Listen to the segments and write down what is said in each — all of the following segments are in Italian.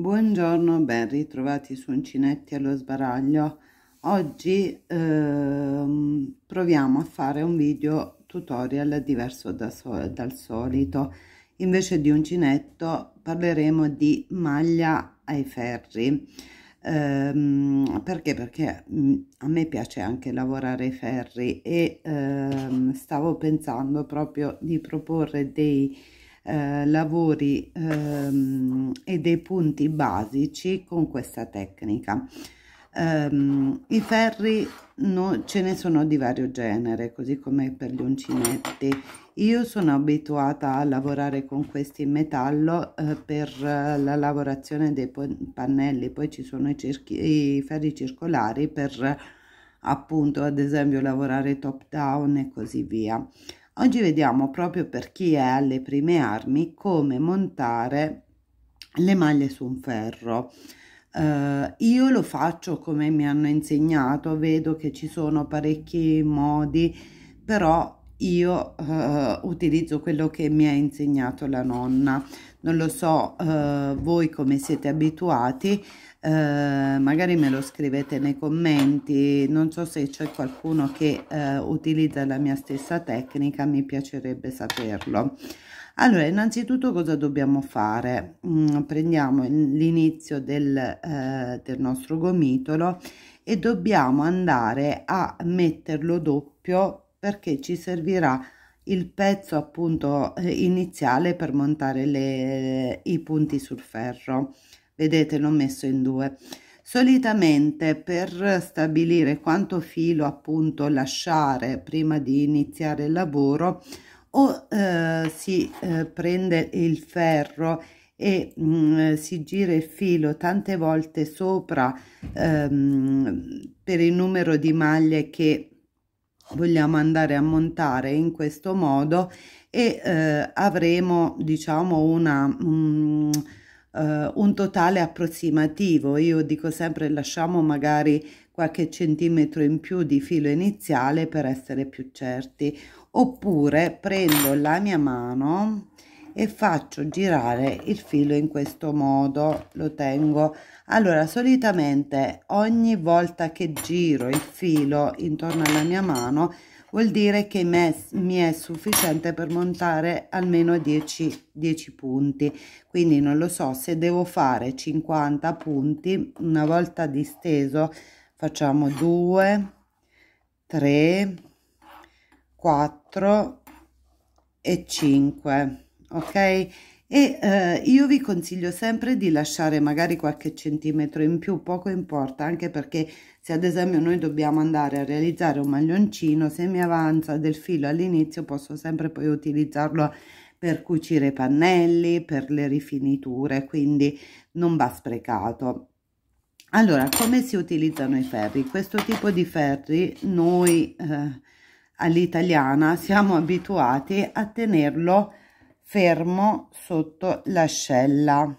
Buongiorno, ben ritrovati su Uncinetti allo sbaraglio. Oggi ehm, proviamo a fare un video tutorial diverso da so dal solito. Invece di uncinetto parleremo di maglia ai ferri. Ehm, perché? Perché mm, a me piace anche lavorare i ferri e ehm, stavo pensando proprio di proporre dei eh, lavori ehm, e dei punti basici con questa tecnica. Um, I ferri no, ce ne sono di vario genere, così come per gli uncinetti. Io sono abituata a lavorare con questi in metallo eh, per eh, la lavorazione dei pannelli, poi ci sono i, cerchi, i ferri circolari per appunto ad esempio lavorare top down e così via. Oggi vediamo proprio per chi è alle prime armi come montare le maglie su un ferro. Uh, io lo faccio come mi hanno insegnato, vedo che ci sono parecchi modi, però io uh, utilizzo quello che mi ha insegnato la nonna non lo so uh, voi come siete abituati uh, magari me lo scrivete nei commenti non so se c'è qualcuno che utilizza la mia stessa tecnica mi piacerebbe saperlo allora innanzitutto cosa dobbiamo fare mm, prendiamo l'inizio del, del nostro gomitolo e dobbiamo andare a metterlo doppio perché ci servirà il pezzo appunto eh, iniziale per montare le, i punti sul ferro vedete l'ho messo in due solitamente per stabilire quanto filo appunto lasciare prima di iniziare il lavoro o eh, si eh, prende il ferro e mh, mm, si gira il filo tante volte sopra ehm, per il numero di maglie che vogliamo andare a montare in questo modo e eh, avremo diciamo una, um, uh, un totale approssimativo io dico sempre lasciamo magari qualche centimetro in più di filo iniziale per essere più certi oppure prendo la mia mano e faccio girare il filo in questo modo lo tengo allora solitamente ogni volta che giro il filo intorno alla mia mano vuol dire che mi è sufficiente per montare almeno 10, 10 punti quindi non lo so se devo fare 50 punti una volta disteso facciamo 2 3 4 e 5 ok? E eh, io vi consiglio sempre di lasciare magari qualche centimetro in più, poco importa, anche perché se ad esempio noi dobbiamo andare a realizzare un maglioncino, se mi avanza del filo all'inizio posso sempre poi utilizzarlo per cucire i pannelli, per le rifiniture, quindi non va sprecato. Allora, come si utilizzano i ferri? Questo tipo di ferri noi eh, all'italiana siamo abituati a tenerlo fermo sotto l'ascella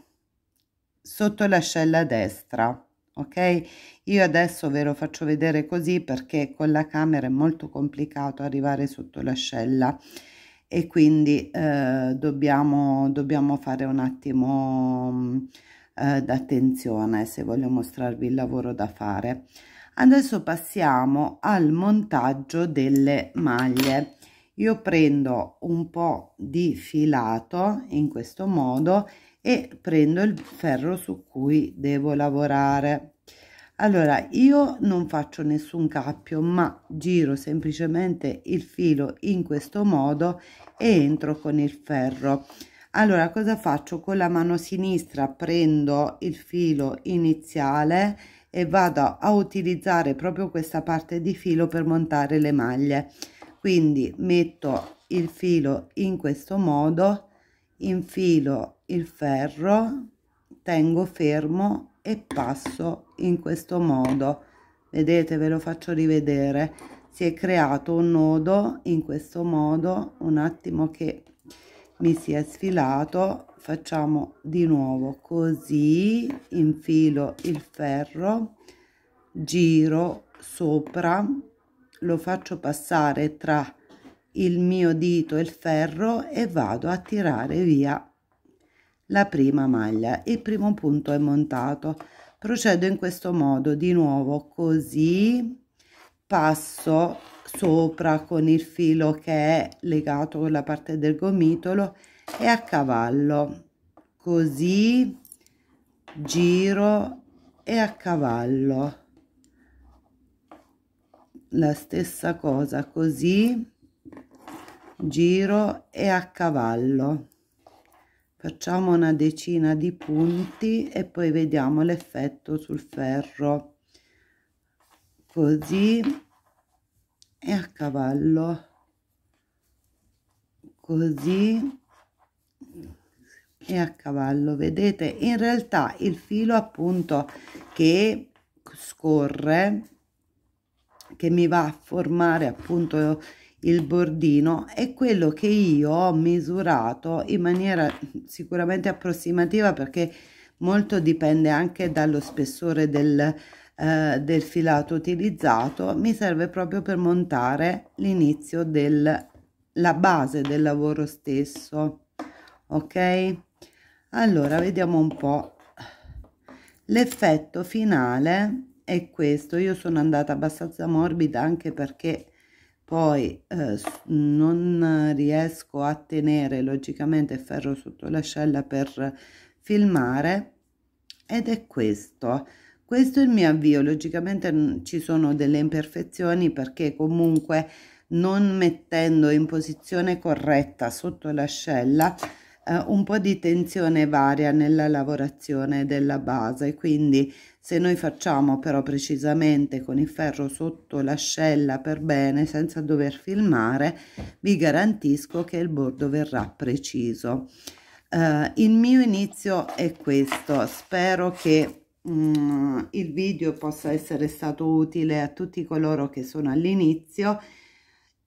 sotto l'ascella destra ok io adesso ve lo faccio vedere così perché con la camera è molto complicato arrivare sotto l'ascella e quindi eh, dobbiamo dobbiamo fare un attimo mm, eh, d'attenzione se voglio mostrarvi il lavoro da fare adesso passiamo al montaggio delle maglie io prendo un po di filato in questo modo e prendo il ferro su cui devo lavorare allora io non faccio nessun cappio ma giro semplicemente il filo in questo modo e entro con il ferro allora cosa faccio con la mano sinistra prendo il filo iniziale e vado a utilizzare proprio questa parte di filo per montare le maglie quindi metto il filo in questo modo infilo il ferro tengo fermo e passo in questo modo vedete ve lo faccio rivedere si è creato un nodo in questo modo un attimo che mi si è sfilato facciamo di nuovo così infilo il ferro giro sopra lo faccio passare tra il mio dito e il ferro e vado a tirare via la prima maglia il primo punto è montato procedo in questo modo di nuovo così passo sopra con il filo che è legato con la parte del gomitolo e a cavallo così giro e a cavallo la stessa cosa così giro e a cavallo facciamo una decina di punti e poi vediamo l'effetto sul ferro così e a cavallo così e a cavallo vedete in realtà il filo appunto che scorre che mi va a formare appunto il bordino è quello che io ho misurato in maniera sicuramente approssimativa perché molto dipende anche dallo spessore del, eh, del filato utilizzato mi serve proprio per montare l'inizio della base del lavoro stesso ok allora vediamo un po l'effetto finale è questo io sono andata abbastanza morbida anche perché poi eh, non riesco a tenere logicamente il ferro sotto l'ascella per filmare ed è questo questo è il mio avvio logicamente ci sono delle imperfezioni perché comunque non mettendo in posizione corretta sotto l'ascella eh, un po' di tensione varia nella lavorazione della base, quindi se noi facciamo però precisamente con il ferro sotto l'ascella per bene senza dover filmare, vi garantisco che il bordo verrà preciso. Eh, il mio inizio è questo, spero che Mm, il video possa essere stato utile a tutti coloro che sono all'inizio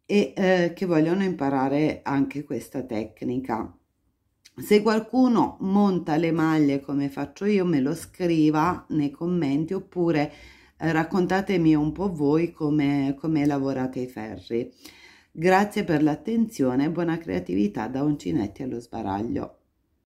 e eh, che vogliono imparare anche questa tecnica se qualcuno monta le maglie come faccio io me lo scriva nei commenti oppure eh, raccontatemi un po' voi come, come lavorate i ferri grazie per l'attenzione e buona creatività da uncinetti allo sbaraglio